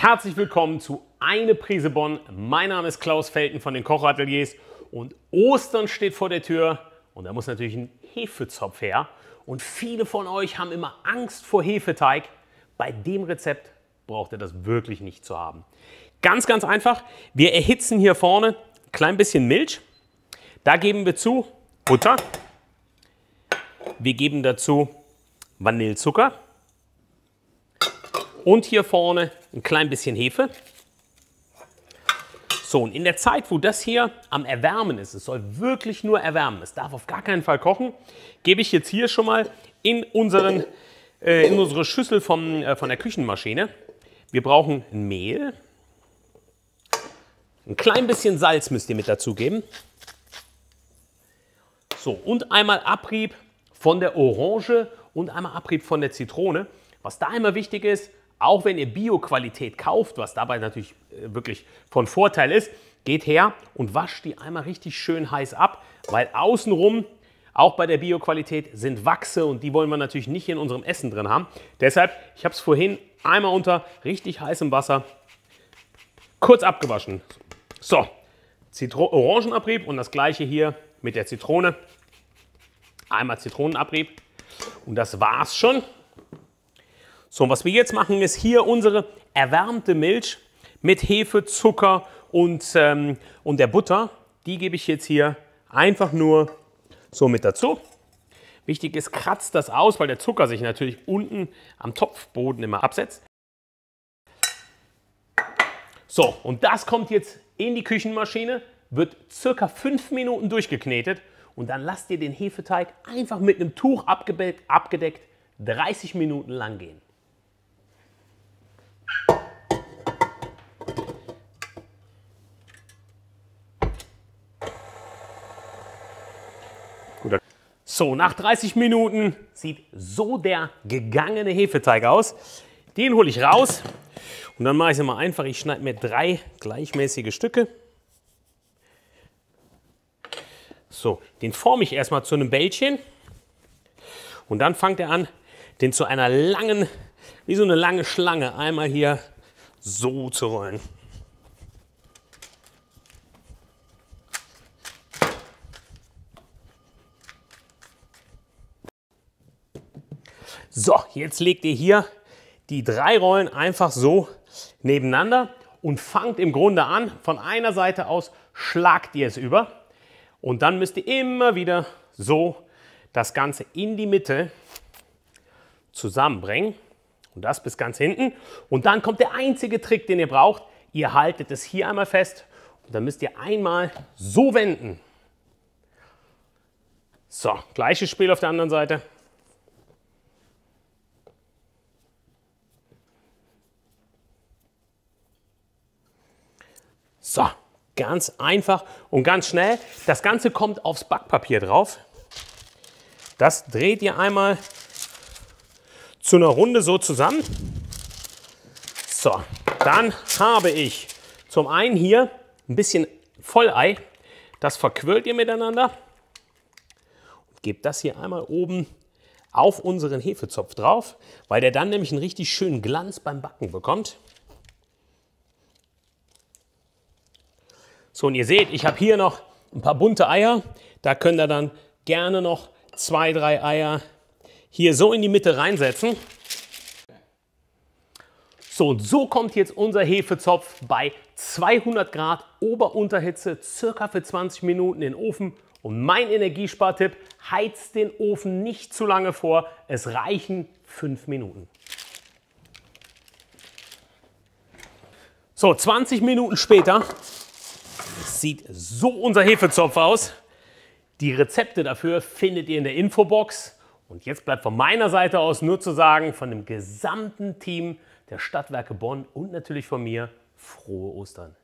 Herzlich willkommen zu Eine Prise Bonn. Mein Name ist Klaus Felten von den Kochateliers und Ostern steht vor der Tür und da muss natürlich ein Hefezopf her. Und viele von euch haben immer Angst vor Hefeteig. Bei dem Rezept braucht ihr das wirklich nicht zu haben. Ganz, ganz einfach. Wir erhitzen hier vorne ein klein bisschen Milch. Da geben wir zu Butter. Wir geben dazu Vanillezucker und hier vorne ein klein bisschen Hefe. So, und in der Zeit, wo das hier am Erwärmen ist, es soll wirklich nur erwärmen, es darf auf gar keinen Fall kochen, gebe ich jetzt hier schon mal in, unseren, äh, in unsere Schüssel vom, äh, von der Küchenmaschine. Wir brauchen Mehl, ein klein bisschen Salz müsst ihr mit dazugeben. So, und einmal Abrieb von der Orange und einmal Abrieb von der Zitrone. Was da immer wichtig ist, auch wenn ihr Bio-Qualität kauft, was dabei natürlich äh, wirklich von Vorteil ist, geht her und wascht die einmal richtig schön heiß ab, weil außenrum auch bei der Bio-Qualität sind Wachse und die wollen wir natürlich nicht in unserem Essen drin haben. Deshalb, ich habe es vorhin einmal unter richtig heißem Wasser kurz abgewaschen. So, Zitro Orangenabrieb und das gleiche hier mit der Zitrone. Einmal Zitronenabrieb und das war's schon. So, und was wir jetzt machen, ist hier unsere erwärmte Milch mit Hefe, Zucker und, ähm, und der Butter. Die gebe ich jetzt hier einfach nur so mit dazu. Wichtig ist, kratzt das aus, weil der Zucker sich natürlich unten am Topfboden immer absetzt. So, und das kommt jetzt in die Küchenmaschine, wird circa 5 Minuten durchgeknetet und dann lasst ihr den Hefeteig einfach mit einem Tuch abgedeckt 30 Minuten lang gehen. So, nach 30 Minuten sieht so der gegangene Hefeteig aus. Den hole ich raus und dann mache ich es immer einfach. Ich schneide mir drei gleichmäßige Stücke. So, den forme ich erstmal zu einem Bällchen und dann fängt er an, den zu einer langen, wie so eine lange Schlange einmal hier so zu rollen. So, jetzt legt ihr hier die drei Rollen einfach so nebeneinander und fangt im Grunde an. Von einer Seite aus schlagt ihr es über und dann müsst ihr immer wieder so das Ganze in die Mitte zusammenbringen und das bis ganz hinten. Und dann kommt der einzige Trick, den ihr braucht. Ihr haltet es hier einmal fest und dann müsst ihr einmal so wenden. So, gleiches Spiel auf der anderen Seite. So, ganz einfach und ganz schnell. Das Ganze kommt aufs Backpapier drauf. Das dreht ihr einmal zu einer Runde so zusammen. So, dann habe ich zum einen hier ein bisschen Vollei. Das verquirlt ihr miteinander. Und gebt das hier einmal oben auf unseren Hefezopf drauf, weil der dann nämlich einen richtig schönen Glanz beim Backen bekommt. So, und ihr seht, ich habe hier noch ein paar bunte Eier. Da könnt ihr dann gerne noch zwei, drei Eier hier so in die Mitte reinsetzen. So, und so kommt jetzt unser Hefezopf bei 200 Grad Ober-Unterhitze circa für 20 Minuten in den Ofen. Und mein Energiespartipp, heizt den Ofen nicht zu lange vor, es reichen 5 Minuten. So, 20 Minuten später das sieht so unser Hefezopf aus. Die Rezepte dafür findet ihr in der Infobox. Und jetzt bleibt von meiner Seite aus nur zu sagen, von dem gesamten Team der Stadtwerke Bonn und natürlich von mir, frohe Ostern.